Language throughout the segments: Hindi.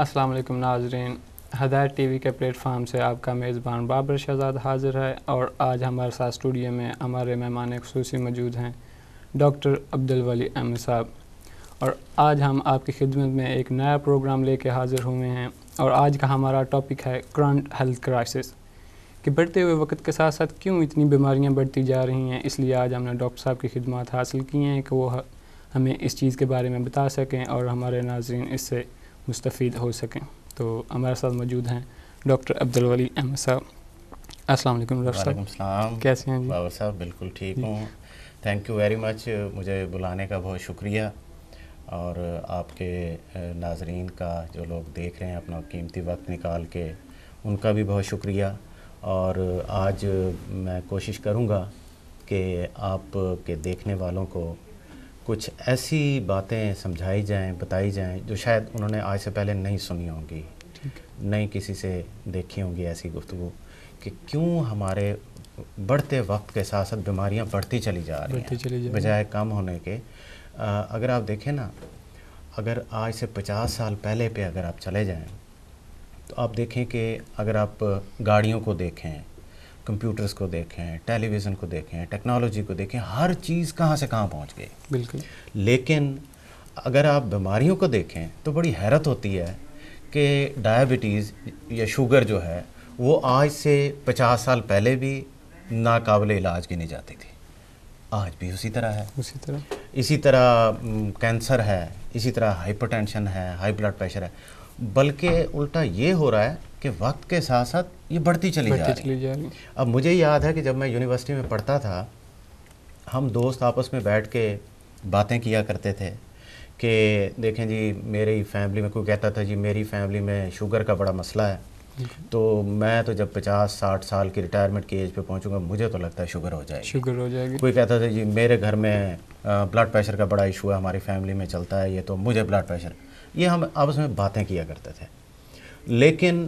असलम नाजरीन हदायत टीवी के प्लेटफार्म से आपका मेज़बान बाबर शहजाद हाजिर है और आज हमारे साथ स्टूडियो में हमारे मेहमान खसूसी मौजूद हैं डॉक्टर अब्दुल वली अहमद साहब और आज हम आपकी खिदमत में एक नया प्रोग्राम लेके हाज़िर हुए हैं और आज का हमारा टॉपिक है करंट हेल्थ क्राइसिस कि बढ़ते हुए वक्त के साथ साथ क्यों इतनी बीमारियाँ बढ़ती जा रही हैं इसलिए आज हमने डॉक्टर साहब की खिदमत हासिल की हैं कि वो हमें इस चीज़ के बारे में बता सकें और हमारे नाजरन इससे मुस्तफ़ हो सकें तो हमारे साथ मौजूद हैं डॉक्टर अब्दुल वली अहमद साहब अस्सलाम वालेकुम डॉक्टर साहब कैसे हैं जी बाबा साहब बिल्कुल ठीक हूँ थैंक यू वेरी मच मुझे बुलाने का बहुत शुक्रिया और आपके नाजरीन का जो लोग देख रहे हैं अपना कीमती वक्त निकाल के उनका भी बहुत शुक्रिया और आज मैं कोशिश करूँगा कि आप के देखने वालों को कुछ ऐसी बातें समझाई जाएं बताई जाएं जो शायद उन्होंने आज से पहले नहीं सुनी होंगी नहीं किसी से देखी होंगी ऐसी गुफ्तु कि क्यों हमारे बढ़ते वक्त के साथ साथ बीमारियां बढ़ती चली जा रही हैं चली बजाय कम होने के आ, अगर आप देखें ना अगर आज से पचास साल पहले पे अगर आप चले जाएं तो आप देखें कि अगर आप गाड़ियों को देखें कंप्यूटर्स को देखें टेलीविज़न को देखें टेक्नोलॉजी को देखें हर चीज़ कहाँ से कहाँ पहुँच गई बिल्कुल लेकिन अगर आप बीमारियों को देखें तो बड़ी हैरत होती है कि डायबिटीज़ या शुगर जो है वो आज से 50 साल पहले भी नाकबले इलाज की नहीं जाती थी आज भी उसी तरह है उसी तरह इसी तरह कैंसर है इसी तरह हाइपरटेंशन है हाई ब्लड प्रेशर है बल्कि उल्टा ये हो रहा है कि वक्त के साथ साथ ये बढ़ती चली बढ़ती जा रही चली जा अब मुझे याद है कि जब मैं यूनिवर्सिटी में पढ़ता था हम दोस्त आपस में बैठ के बातें किया करते थे कि देखें जी मेरी फैमिली में कोई कहता था जी मेरी फैमिली में शुगर का बड़ा मसला है तो मैं तो जब 50-60 साल की रिटायरमेंट की एज पे पहुंचूंगा मुझे तो लगता है शुगर हो जाएगी शुगर हो जाएगी कोई कहता था जी मेरे घर में ब्लड प्रेशर का बड़ा इशू है हमारी फैमिली में चलता है ये तो मुझे ब्लड प्रेशर ये हम आपस में बातें किया करते थे लेकिन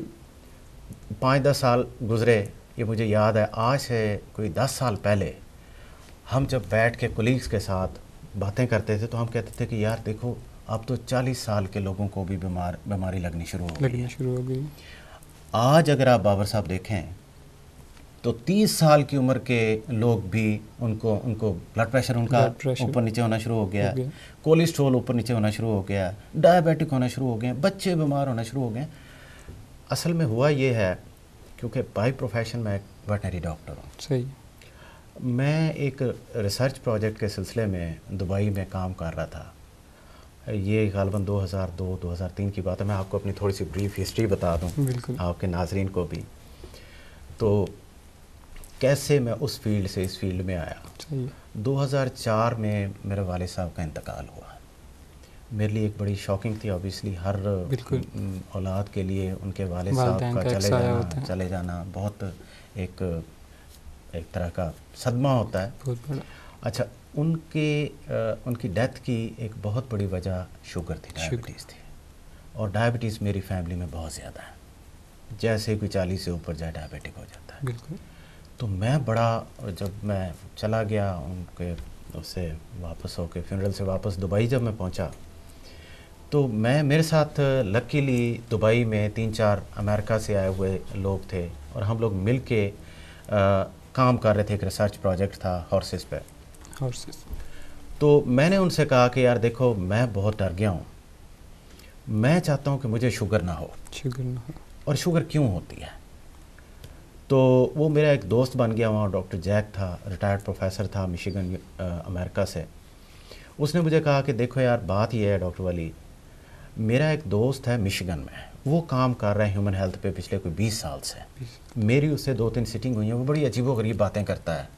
पाँच दस साल गुजरे ये मुझे याद है आज से कोई दस साल पहले हम जब बैठ के कोलीग्स के साथ बातें करते थे तो हम कहते थे कि यार देखो अब तो 40 साल के लोगों को भी बीमार बीमारी लगनी शुरू हो गई शुरू हो गई आज अगर आप बाबर साहब देखें तो 30 साल की उम्र के लोग भी उनको उनको ब्लड प्रेशर उनका ऊपर नीचे होना शुरू हो गया कोलेस्ट्रोल ऊपर नीचे होना शुरू हो गया डायबिटिक होना शुरू हो गए बच्चे बीमार होना शुरू हो गए असल में हुआ ये है क्योंकि बाई प्रोफेशन मैं एक वेटनरी डॉक्टर हूँ सही मैं एक रिसर्च प्रोजेक्ट के सिलसिले में दुबई में काम कर रहा था ये गालबन 2002 2003 की बात है मैं आपको अपनी थोड़ी सी ब्रीफ हिस्ट्री बता दूँ आपके नाजरन को भी तो कैसे मैं उस फील्ड से इस फील्ड में आया 2004 में मेरे वाले साहब का इंतकाल हुआ मेरे लिए एक बड़ी शॉकिंग थी ऑब्वियसली हर औलाद के लिए उनके वाले साहब का चले जाना चले जाना बहुत एक एक तरह का सदमा होता है अच्छा उनके आ, उनकी डेथ की एक बहुत बड़ी वजह शुगर थी डायबिटीज़ थी और डायबिटीज़ मेरी फैमिली में बहुत ज़्यादा है जैसे कोई चालीस से ऊपर जाए डायबिटिक हो जाता है तो मैं बड़ा जब मैं चला गया उनके उससे वापस होके फ्यूनरल से वापस दुबई जब मैं पहुंचा तो मैं मेरे साथ लकीली दुबई में तीन चार अमेरिका से आए हुए लोग थे और हम लोग मिल के काम कर रहे थे एक रिसर्च प्रोजेक्ट था हॉर्सेस पे हॉर्सेस तो मैंने उनसे कहा कि यार देखो मैं बहुत डर गया हूँ मैं चाहता हूँ कि मुझे शुगर ना हो शुगर ना हो और शुगर क्यों होती है तो वो मेरा एक दोस्त बन गया वहाँ डॉक्टर जैक था रिटायर्ड प्रोफेसर था मिशिगन अमेरिका से उसने मुझे कहा कि देखो यार बात यह है डॉक्टर वाली मेरा एक दोस्त है मिशिगन में वो काम कर रहा है ह्यूमन हेल्थ पे पिछले कोई बीस साल से मेरी उससे दो तीन सिटिंग हुई हैं वो बड़ी गरीब बातें करता है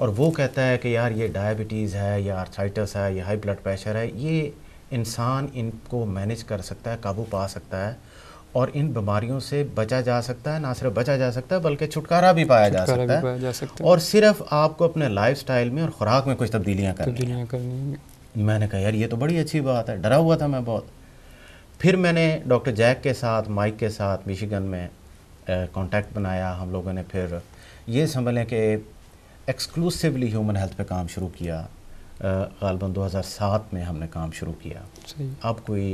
और वो कहता है कि यार ये डायबिटीज़ है या आर्थाइटस है या हाई ब्लड प्रेशर है ये इंसान इनको मैनेज कर सकता है काबू पा सकता है और इन बीमारियों से बचा जा सकता है ना सिर्फ बचा जा सकता है बल्कि छुटकारा भी पाया जा सकता, है। और सिर्फ आपको अपने लाइफ में और ख़ुराक में कुछ तब्दीलियाँ करनी मैंने कहा यार ये तो बड़ी अच्छी बात है डरा हुआ था मैं बहुत फिर मैंने डॉक्टर जैक के साथ माइक के साथ मिशिगन में कांटेक्ट बनाया हम लोगों ने फिर ये समझ लें कि एक्सक्लूसिवली ह्यूमन हेल्थ पे काम शुरू किया गालबन 2007 में हमने काम शुरू किया अब कोई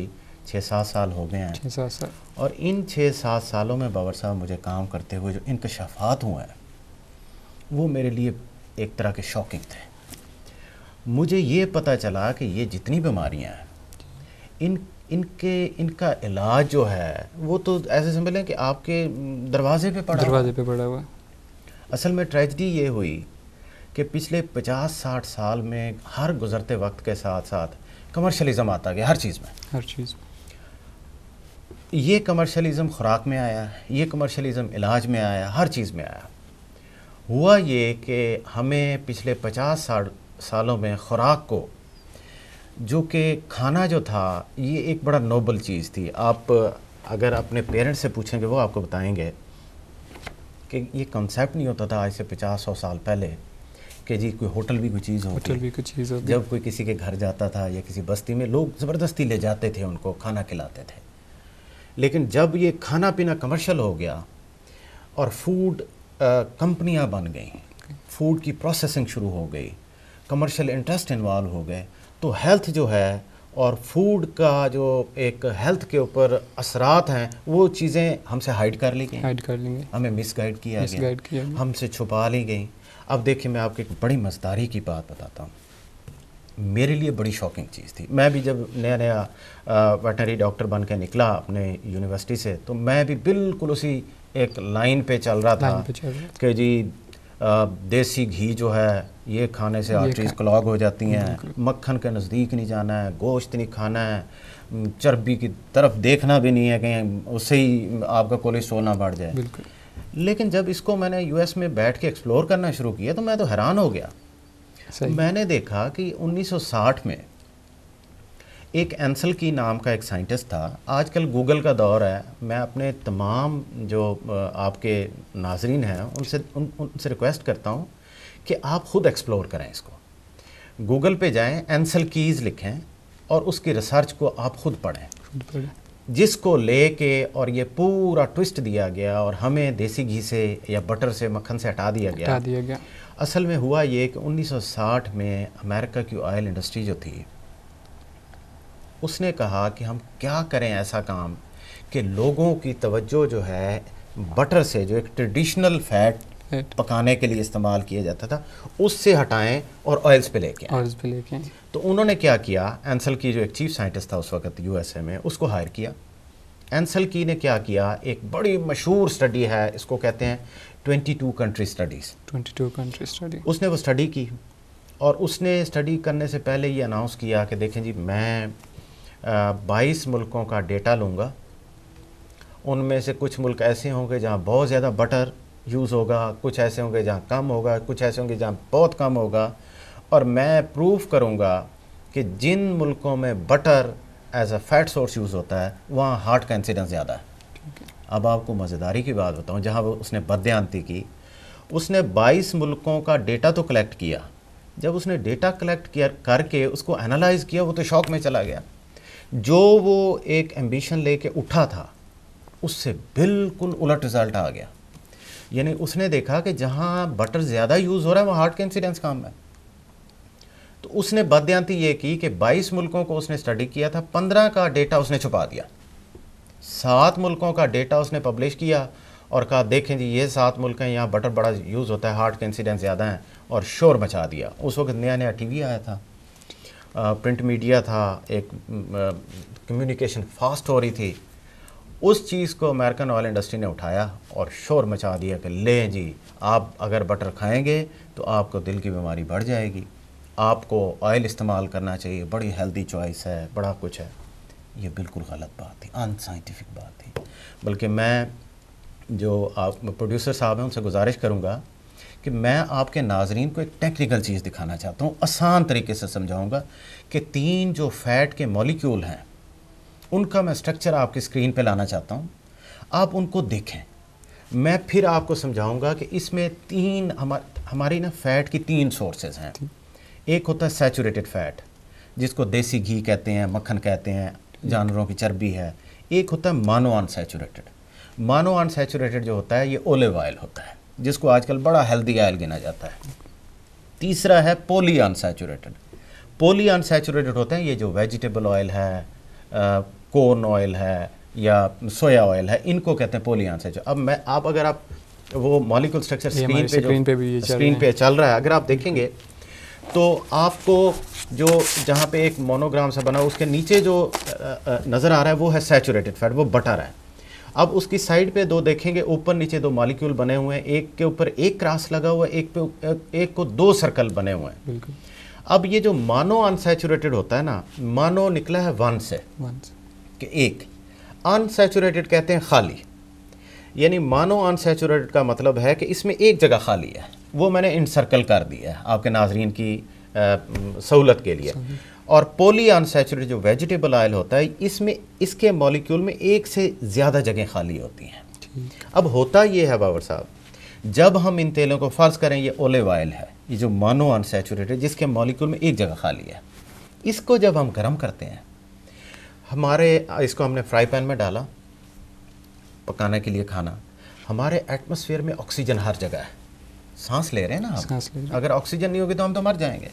छः सात साल हो गए हैं छः सात साल और इन छः सात सालों में बाबर साहब मुझे काम करते हुए जो इनकशाफात हुए हैं वो मेरे लिए एक तरह के शॉकिंग थे मुझे ये पता चला कि ये जितनी बीमारियाँ हैं इन इनके इनका इलाज जो है वो तो ऐसे समझ लें कि आपके दरवाजे पे पड़ा दरवाजे पे पड़ा हुआ असल में ट्रेजडी ये हुई कि पिछले 50-60 साल में हर गुजरते वक्त के साथ साथ कमर्शलिज्म आता गया हर चीज़ में हर चीज़ में ये कमर्शलिज़म ख़ुराक में आया ये कमर्शलिज़म इलाज में आया हर चीज़ में आया हुआ ये कि हमें पिछले पचास साल सालों में ख़ुराक को जो कि खाना जो था ये एक बड़ा नोबल चीज़ थी आप अगर अपने पेरेंट्स से पूछेंगे वो आपको बताएंगे कि ये कंसेप्ट नहीं होता था आज से पचास सौ साल पहले कि जी कोई होटल भी कोई चीज़ होटल भी कोई चीज़ हो जब कोई किसी के घर जाता था या किसी बस्ती में लोग ज़बरदस्ती ले जाते थे उनको खाना खिलाते थे लेकिन जब ये खाना पीना कमर्शल हो गया और फूड कंपनियां बन गई फूड की प्रोसेसिंग शुरू हो गई कमर्शियल इंटरेस्ट इन्वॉल्व हो गए तो हेल्थ जो है और फूड का जो एक हेल्थ के ऊपर असरात हैं वो चीज़ें हमसे हाइड कर ली गई हाइड कर लेंगे हमें मिसगाइड किया मिस गया हमसे छुपा ली गई अब देखिए मैं आपको एक बड़ी मजदारी की बात बताता हूँ मेरे लिए बड़ी शॉकिंग चीज़ थी मैं भी जब नया नया वेटनरी डॉक्टर बन के निकला अपने यूनिवर्सिटी से तो मैं भी बिल्कुल उसी एक लाइन पे चल रहा था कि जी आ, देसी घी जो है ये खाने से आर्टरीज क्लॉग हो जाती हैं मक्खन के नज़दीक नहीं जाना है गोश्त नहीं खाना है चर्बी की तरफ देखना भी नहीं है कहीं उससे ही आपका कोलेस्ट्रोल ना बढ़ जाए लेकिन जब इसको मैंने यूएस में बैठ के एक्सप्लोर करना शुरू किया तो मैं तो हैरान हो गया मैंने देखा कि 1960 में एक एंसल की नाम का एक साइंटिस्ट था आजकल गूगल का दौर है मैं अपने तमाम जो आपके नाजरीन हैं उनसे उन, उनसे रिक्वेस्ट करता हूँ कि आप ख़ुद एक्सप्लोर करें इसको गूगल पे जाएं एंसल कीज़ लिखें और उसकी रिसर्च को आप ख़ुद पढ़ें जिसको लेके और ये पूरा ट्विस्ट दिया गया और हमें देसी घी से या बटर से मक्खन से हटा दिया गया हटा दिया गया असल में हुआ ये कि 1960 में अमेरिका की ऑयल इंडस्ट्री जो थी उसने कहा कि हम क्या करें ऐसा काम कि लोगों की तवज्जो जो है बटर से जो एक ट्रेडिशनल फैट पकाने के लिए इस्तेमाल किया जाता था उससे हटाएं और ऑयल्स पे लेके ऑयल्स पे लेके तो उन्होंने क्या किया एंसल की जो एक चीफ साइंटिस्ट था उस वक्त यूएसए में उसको हायर किया एंसल की ने क्या किया एक बड़ी मशहूर स्टडी है इसको कहते हैं 22 कंट्री स्टडीज़ 22 कंट्री स्टडी उसने वो स्टडी की और उसने स्टडी करने से पहले ये अनाउंस किया कि देखें जी मैं बाईस मुल्कों का डेटा लूँगा उनमें से कुछ मुल्क ऐसे होंगे जहाँ बहुत ज़्यादा बटर यूज़ होगा कुछ ऐसे होंगे जहाँ कम होगा कुछ ऐसे होंगे जहाँ बहुत कम होगा और मैं प्रूव करूँगा कि जिन मुल्कों में butter as a fat source use होता है वहाँ हार्ट का इंसिडेंस ज़्यादा है अब आपको मज़ेदारी की बात बताऊँ जहाँ वो उसने बदयांती की उसने 22 मुल्कों का डेटा तो कलेक्ट किया जब उसने डेटा कलेक्ट किया करके उसको एनालाइज किया वो तो शौक में चला गया जो वो एक एम्बिशन लेके उठा था उससे बिल्कुल उलट रिज़ल्ट आ गया यानी उसने देखा कि जहाँ बटर ज़्यादा यूज़ हो रहा है वहाँ हार्ट के इंसिडेंस कम है तो उसने बदयांती ये की कि 22 मुल्कों को उसने स्टडी किया था 15 का डेटा उसने छुपा दिया सात मुल्कों का डेटा उसने पब्लिश किया और कहा देखें जी ये सात मुल्क हैं यहाँ बटर बड़ा यूज़ होता है हार्ट के इंसिडेंस ज़्यादा हैं और शोर मचा दिया उस वक्त नया नया वी आया था प्रिंट मीडिया था एक कम्युनिकेशन फास्ट हो रही थी उस चीज़ को अमेरिकन ऑयल इंडस्ट्री ने उठाया और शोर मचा दिया कि ले जी आप अगर बटर खाएंगे तो आपको दिल की बीमारी बढ़ जाएगी आपको ऑयल इस्तेमाल करना चाहिए बड़ी हेल्दी चॉइस है बड़ा कुछ है ये बिल्कुल गलत बात थी अनसाइंटिफिक बात थी बल्कि मैं जो आप प्रोड्यूसर साहब हैं उनसे गुजारिश करूँगा कि मैं आपके नाजरन को एक टेक्निकल चीज़ दिखाना चाहता हूँ आसान तरीके से समझाऊँगा कि तीन जो फैट के मॉलिक्यूल हैं उनका मैं स्ट्रक्चर आपके स्क्रीन पे लाना चाहता हूँ आप उनको देखें मैं फिर आपको समझाऊंगा कि इसमें तीन हमार, हमारी ना फैट की तीन सोर्सेज हैं एक होता है सैचुरेटेड फैट जिसको देसी घी कहते हैं मक्खन कहते हैं जानवरों की चर्बी है एक होता है मानो अनसेचुरेटेड मानो अनसेचुरेटेड जो होता है ये ओलिव ऑयल होता है जिसको आजकल बड़ा हेल्दी ऑयल गिना जाता है तीसरा है पोली अनसेचुरेटेड पोली अनसेचुरेटेड होते हैं ये जो वेजिटेबल ऑयल है कोर्न ऑयल है या सोया ऑयल है इनको कहते हैं पोलियांस अब मैं आप अगर आप वो मॉलिक्यूल स्ट्रक्चर स्क्रीन पे स्क्रीन पे भी स्क्रीन पे चल रहा है अगर आप देखेंगे तो आपको जो जहाँ पे एक मोनोग्राम सा बना उसके नीचे जो नज़र आ रहा है वो है सैचुरेटेड फैट वो बटर है अब उसकी साइड पे दो देखेंगे ऊपर नीचे दो मॉलिक्यूल बने हुए हैं एक के ऊपर एक क्रास लगा हुआ है एक पे एक को दो सर्कल बने हुए हैं बिल्कुल अब ये जो मानो अनसेचुरेटेड होता है ना मानो निकला है वन से कि एक अनसेचुरेटेड कहते हैं खाली यानी मानो अनसेचुरेटेड का मतलब है कि इसमें एक जगह खाली है वो मैंने इनसर्कल कर दिया है आपके नाजरीन की सहूलत के लिए और पोली अनसेचुरेटेड जो वेजिटेबल ऑयल होता है इसमें इसके मॉलिक्यूल में एक से ज़्यादा जगह खाली होती हैं अब होता ये है बाबर साहब जब हम इन तेलों को फ़र्ज़ करें ये ओलिव ऑयल है ये जो मानो अनसेचुरेटेड जिसके मॉलिक्यूल में एक जगह खाली है इसको जब हम गर्म करते हैं हमारे इसको हमने फ्राई पैन में डाला पकाने के लिए खाना हमारे एटमोसफियर में ऑक्सीजन हर जगह है सांस ले रहे हैं ना हम सांस ले अगर ऑक्सीजन नहीं होगी तो हम तो मर जाएंगे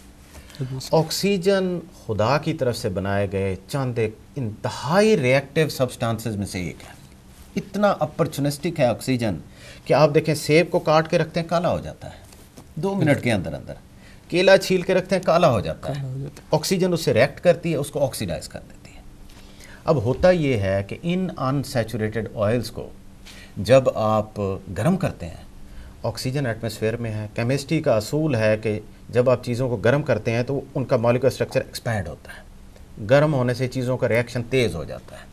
ऑक्सीजन खुदा की तरफ से बनाए गए चंद एक इंतहाई रिएक्टिव सब्सटेंसेस में से एक है इतना अपॉर्चुनिस्टिक है ऑक्सीजन कि आप देखें सेब को काट के रखते हैं काला हो जाता है दो मिनट के अंदर अंदर केला छील के रखते हैं काला हो जाता है ऑक्सीजन उससे रिएक्ट करती है उसको ऑक्सीडाइज कर देती है अब होता ये है कि इन अनसेचुरेटेड ऑयल्स को जब आप गर्म करते हैं ऑक्सीजन एटमोसफेयर में है केमिस्ट्री का असूल है कि जब आप चीज़ों को गर्म करते हैं तो उनका मॉलिकुलर स्ट्रक्चर एक्सपैंड होता है गर्म होने से चीज़ों का रिएक्शन तेज़ हो जाता है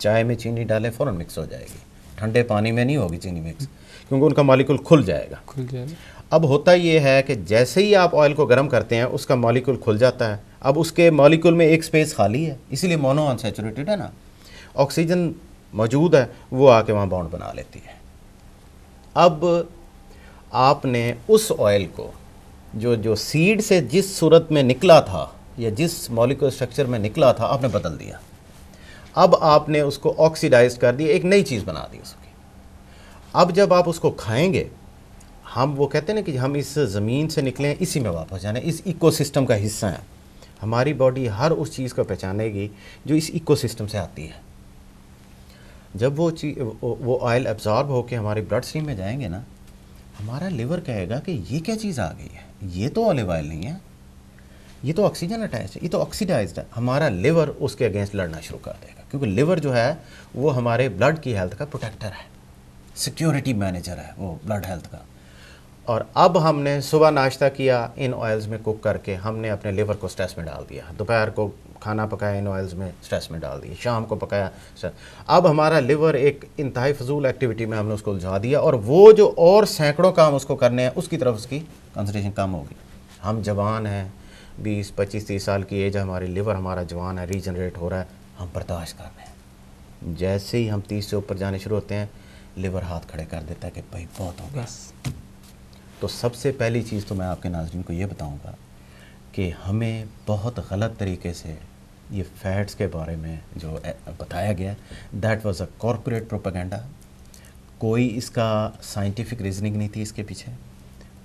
चाय में चीनी डालें फ़ौरन मिक्स हो जाएगी ठंडे पानी में नहीं होगी चीनी मिक्स क्योंकि उनका मालिकुल खुल जाएगा खुल जाएगा अब होता ये है कि जैसे ही आप ऑयल को गर्म करते हैं उसका मॉलिक्यूल खुल जाता है अब उसके मॉलिक्यूल में एक स्पेस खाली है इसीलिए मोनो अनसेचुरेटेड है ना ऑक्सीजन मौजूद है वो आके वहाँ बाउंड बना लेती है अब आपने उस ऑयल को जो जो सीड से जिस सूरत में निकला था या जिस मॉलिकुलर स्ट्रक्चर में निकला था आपने बदल दिया अब आपने उसको ऑक्सीडाइज कर दिया एक नई चीज़ बना दी उसकी अब जब आप उसको खाएंगे हम वो कहते हैं ना कि हम इस ज़मीन से निकले इसी में वापस जाने इस इकोसिस्टम का हिस्सा है हमारी बॉडी हर उस चीज़ को पहचानेगी जो इस इकोसिस्टम से आती है जब वो चीज वो ऑयल एब्जॉर्ब होकर हमारे ब्लड स्ट्रीम में जाएंगे ना हमारा लिवर कहेगा कि ये क्या चीज़ आ गई है ये तो ऑलिव ऑयल नहीं है ये तो ऑक्सीजन अटैच है ये तो ऑक्सीडाइज है हमारा लिवर उसके अगेंस्ट लड़ना शुरू कर देगा क्योंकि लिवर जो है वो हमारे ब्लड की हेल्थ का प्रोटेक्टर है सिक्योरिटी मैनेजर है वो ब्लड हेल्थ का और अब हमने सुबह नाश्ता किया इन ऑयल्स में कुक करके हमने अपने लिवर को स्ट्रेस में डाल दिया दोपहर को खाना पकाया इन ऑयल्स में स्ट्रेस में डाल दिया शाम को पकाया अब हमारा लिवर एक इंतहाई फजूल एक्टिविटी में हमने उसको उलझा दिया और वो जो और सैकड़ों काम उसको करने हैं उसकी तरफ उसकी कंसनट्रेशन कम होगी हम जवान हैं बीस पच्चीस तीस साल की एज हमारी लिवर हमारा जवान है रीजनरेट हो रहा है हम बर्दाश्त कर रहे हैं जैसे ही हम तीस से ऊपर जाने शुरू होते हैं लिवर हाथ खड़े कर देता है कि भाई बहुत हो गया तो सबसे पहली चीज़ तो मैं आपके नाजरन को ये बताऊँगा कि हमें बहुत गलत तरीके से ये फैट्स के बारे में जो बताया गया that was a corporate propaganda कोई इसका साइंटिफिक रीजनिंग नहीं थी इसके पीछे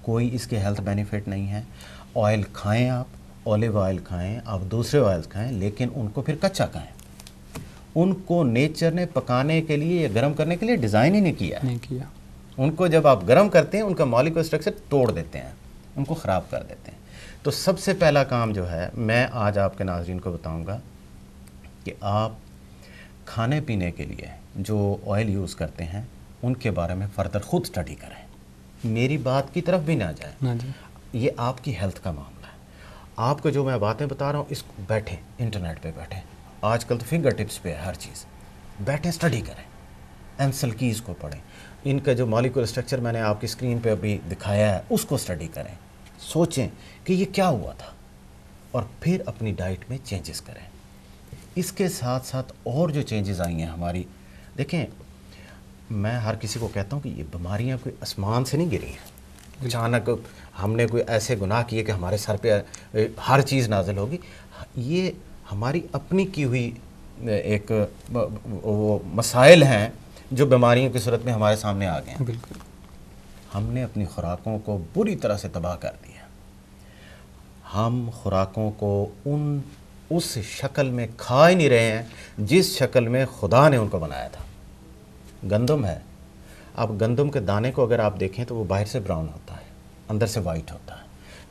कोई इसके हेल्थ बेनिफिट नहीं है ऑयल खाएं आप ऑलिव ऑयल खाएं आप दूसरे ऑयल खाएं लेकिन उनको फिर कच्चा खाएं उनको नेचर ने पकाने के लिए या गर्म करने के लिए डिज़ाइन ही नहीं किया नहीं किया उनको जब आप गर्म करते हैं उनका मॉलिकुलर स्ट्रक्चर तोड़ देते हैं उनको ख़राब कर देते हैं तो सबसे पहला काम जो है मैं आज आपके नाजरन को बताऊँगा कि आप खाने पीने के लिए जो ऑयल यूज़ करते हैं उनके बारे में फ़र्दर ख़ुद स्टडी करें मेरी बात की तरफ भी ना जाए ना ये आपकी हेल्थ का मामला है आपको जो मैं बातें बता रहा हूँ इसको बैठें इंटरनेट पे बैठें आजकल तो फिंगर टिप्स पे है हर चीज़ बैठें स्टडी करें एनसल कीज़ को पढ़ें इनका जो मालिकुलर स्ट्रक्चर मैंने आपकी स्क्रीन पे अभी दिखाया है उसको स्टडी करें सोचें कि ये क्या हुआ था और फिर अपनी डाइट में चेंजेस करें इसके साथ साथ और जो चेंजेस आई हैं हमारी देखें मैं हर किसी को कहता हूँ कि ये बीमारियाँ कोई आसमान से नहीं गिरी हैं अचानक हमने कोई ऐसे गुनाह किए कि हमारे सर पे हर चीज़ नाजिल होगी ये हमारी अपनी की हुई एक वो मसाइल हैं जो बीमारियों की सूरत में हमारे सामने आ गए हैं बिल्कुल हमने अपनी खुराकों को बुरी तरह से तबाह कर दिया हम खुराकों को उन उस शक्ल में खा ही नहीं रहे हैं जिस शक्ल में खुदा ने उनको बनाया था गंदम है अब गंदम के दाने को अगर आप देखें तो वो बाहर से ब्राउन होता है अंदर से वाइट होता है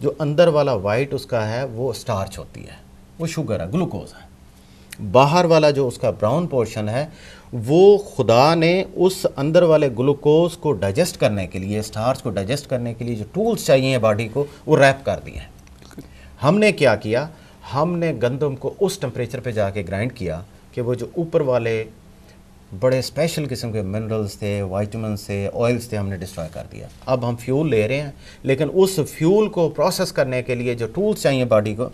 जो अंदर वाला वाइट उसका है वो स्टार्च होती है वो शुगर है ग्लूकोज है बाहर वाला जो उसका ब्राउन पोर्शन है वो खुदा ने उस अंदर वाले ग्लूकोज को डाइजेस्ट करने के लिए स्टार्स को डाइजेस्ट करने के लिए जो टूल्स चाहिए हैं बॉडी को वो रैप कर दिए हैं हमने क्या किया हमने गंदम को उस टेम्परेचर पे जाके ग्राइंड किया कि वो जो ऊपर वाले बड़े स्पेशल किस्म के मिनरल्स थे वाइटमिन थे ऑयल्स थे हमने डिस्ट्रॉय कर दिया अब हम फ्यूल ले रहे हैं लेकिन उस फ्यूल को प्रोसेस करने के लिए जो टूल्स चाहिए बॉडी को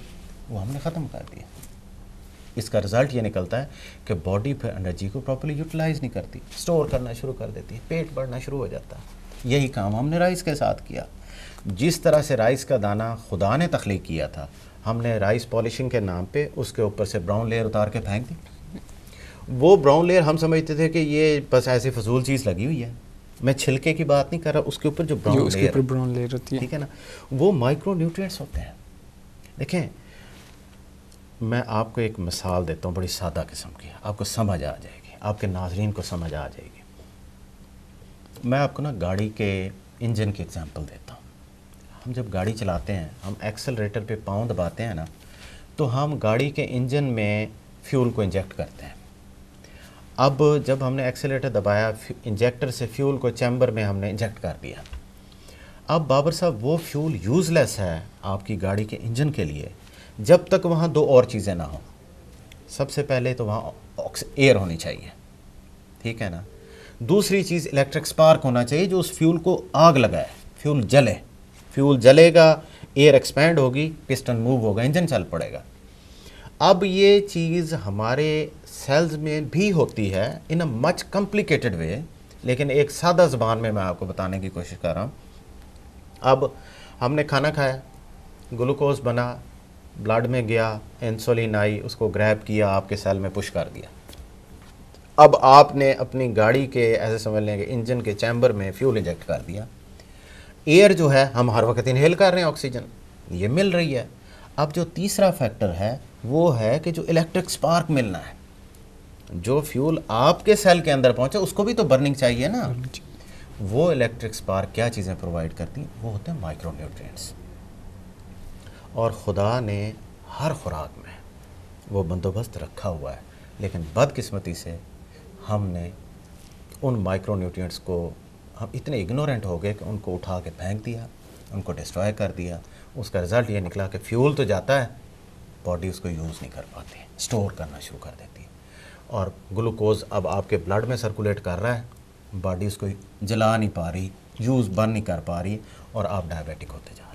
वो हमने ख़त्म कर दिया इसका रिजल्ट ये निकलता है कि बॉडी फिर एनर्जी को प्रॉपरली यूटिलाइज नहीं करती स्टोर करना शुरू कर देती है पेट बढ़ना शुरू हो जाता है यही काम हमने राइस के साथ किया जिस तरह से राइस का दाना खुदा ने तख्लीक किया था हमने राइस पॉलिशिंग के नाम पे उसके ऊपर से ब्राउन लेयर उतार के फेंक दी वो ब्राउन लेयर हम समझते थे कि ये बस ऐसी फजूल चीज़ लगी हुई है मैं छिलके की बात नहीं कर रहा उसके ऊपर जो ब्राउन लेयर ब्राउन लेयर होती है ठीक है ना वो माइक्रो न्यूट्रिएंट्स होते हैं देखें मैं आपको एक मिसाल देता हूँ बड़ी सादा किस्म की आपको समझ आ जाएगी आपके नाजरीन को समझ आ जाएगी मैं आपको ना गाड़ी के इंजन की एग्ज़ाम्पल देता हूँ हम जब गाड़ी चलाते हैं हम एक्सेलरेटर पे पाँव दबाते हैं ना तो हम गाड़ी के इंजन में फ्यूल को इंजेक्ट करते हैं अब जब हमने एक्सेलेटर दबाया इंजेक्टर से फ्यूल को चैम्बर में हमने इंजेक्ट कर दिया अब बाबर साहब वो फ्यूल यूज़लेस है आपकी गाड़ी के इंजन के लिए जब तक वहाँ दो और चीज़ें ना हों सबसे पहले तो वहाँ एयर होनी चाहिए ठीक है ना दूसरी चीज़ इलेक्ट्रिक स्पार्क होना चाहिए जो उस फ्यूल को आग लगाए फ्यूल जले फ्यूल जलेगा एयर एक्सपैंड होगी पिस्टन मूव होगा इंजन चल पड़ेगा अब ये चीज़ हमारे सेल्स में भी होती है इन अ मच कॉम्प्लिकेटेड वे लेकिन एक सादा ज़बान में मैं आपको बताने की कोशिश कर रहा हूँ अब हमने खाना खाया ग्लूकोज बना ब्लड में गया इंसुलिन आई उसको ग्रैब किया आपके सेल में पुश कर दिया अब आपने अपनी गाड़ी के ऐसे समझ लें कि इंजन के चैम्बर में फ्यूल इंजेक्ट कर दिया एयर जो है हम हर वक्त इनहेल कर रहे हैं ऑक्सीजन ये मिल रही है अब जो तीसरा फैक्टर है वो है कि जो इलेक्ट्रिक स्पार्क मिलना है जो फ्यूल आपके सेल के अंदर पहुंचे उसको भी तो बर्निंग चाहिए ना वो इलेक्ट्रिक स्पार्क क्या चीज़ें प्रोवाइड करती हैं वो होते हैं माइक्रोन्यूट्रिएंट्स और खुदा ने हर खुराक में वो बंदोबस्त रखा हुआ है लेकिन बदकिस्मती से हमने उन माइक्रो न्यूट्रिएंट्स को हम इतने इग्नोरेंट हो गए कि उनको उठा के फेंक दिया उनको डिस्ट्रॉय कर दिया उसका रिज़ल्ट ये निकला कि फ्यूल तो जाता है बॉडी उसको यूज़ नहीं कर पाती स्टोर करना शुरू कर देती है और ग्लूकोज अब आपके ब्लड में सर्कुलेट कर रहा है बॉडी उसको जला नहीं पा रही यूज़ बन नहीं कर पा रही और आप डायबिटिक होते जा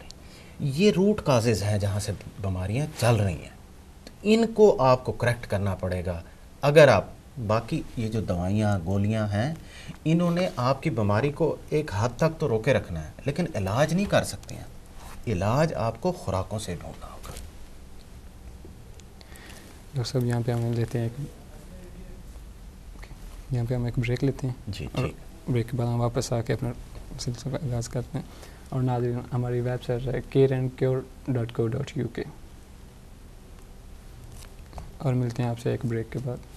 ये रूट काजेज़ हैं जहाँ से बीमारियाँ चल रही हैं तो इनको आपको करेक्ट करना पड़ेगा अगर आप बाकी ये जो दवाइयाँ गोलियाँ हैं इन्होंने आपकी बीमारी को एक हद तक तो रोके रखना है लेकिन इलाज नहीं कर सकते हैं इलाज आपको खुराकों से ढूंढना होगा डॉक्टर साहब यहाँ पे हम लेते हैं यहाँ पे हम एक ब्रेक लेते हैं जी ठीक ब्रेक के बाद हम वापस आके अपना सिलसिला आगाज़ करते हैं और नाजरीन हमारी वेबसाइट है care and cure dot co dot U K और मिलते हैं आपसे एक ब्रेक के बाद